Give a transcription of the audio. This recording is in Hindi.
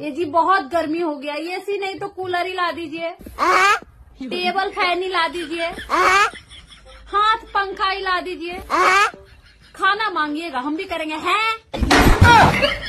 ये जी बहुत गर्मी हो गया ये सी नहीं तो कूलर ही ला दीजिए टेबल फैन ही ला दीजिए हाथ पंखा ही ला दीजिए खाना मांगिएगा हम भी करेंगे हैं